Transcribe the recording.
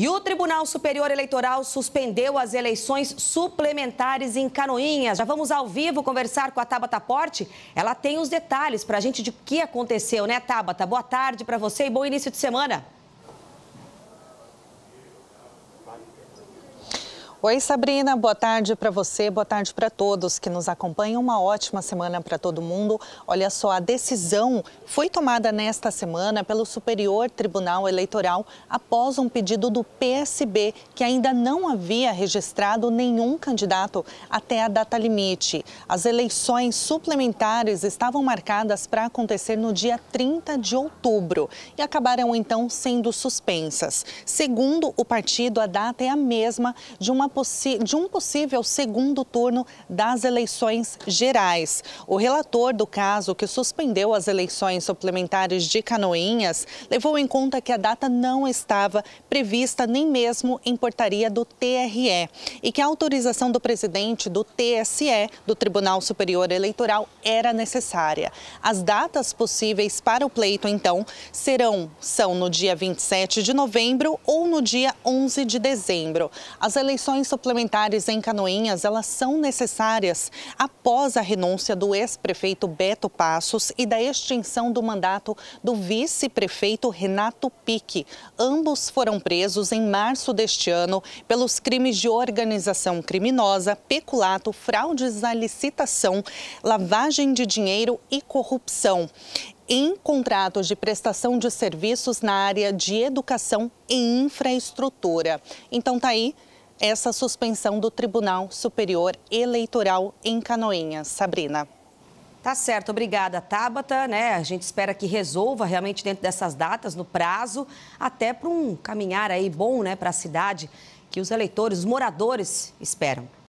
E o Tribunal Superior Eleitoral suspendeu as eleições suplementares em Canoinhas. Já vamos ao vivo conversar com a Tabata Porte. Ela tem os detalhes para a gente de que aconteceu, né, Tabata? Boa tarde para você e bom início de semana. Oi, Sabrina, boa tarde para você, boa tarde para todos que nos acompanham. Uma ótima semana para todo mundo. Olha só, a decisão foi tomada nesta semana pelo Superior Tribunal Eleitoral após um pedido do PSB, que ainda não havia registrado nenhum candidato até a data limite. As eleições suplementares estavam marcadas para acontecer no dia 30 de outubro e acabaram então sendo suspensas. Segundo o partido, a data é a mesma de uma de um possível segundo turno das eleições gerais. O relator do caso que suspendeu as eleições suplementares de Canoinhas levou em conta que a data não estava prevista nem mesmo em portaria do TRE e que a autorização do presidente do TSE, do Tribunal Superior Eleitoral, era necessária. As datas possíveis para o pleito, então, serão são no dia 27 de novembro ou no dia 11 de dezembro. As eleições suplementares em Canoinhas, elas são necessárias após a renúncia do ex-prefeito Beto Passos e da extinção do mandato do vice-prefeito Renato Pique. Ambos foram presos em março deste ano pelos crimes de organização criminosa, peculato, fraudes à licitação, lavagem de dinheiro e corrupção em contratos de prestação de serviços na área de educação e infraestrutura. Então tá aí essa suspensão do Tribunal Superior Eleitoral em Canoinhas. Sabrina. Tá certo, obrigada, Tabata. Né? A gente espera que resolva realmente dentro dessas datas, no prazo, até para um caminhar aí bom né, para a cidade que os eleitores, os moradores esperam.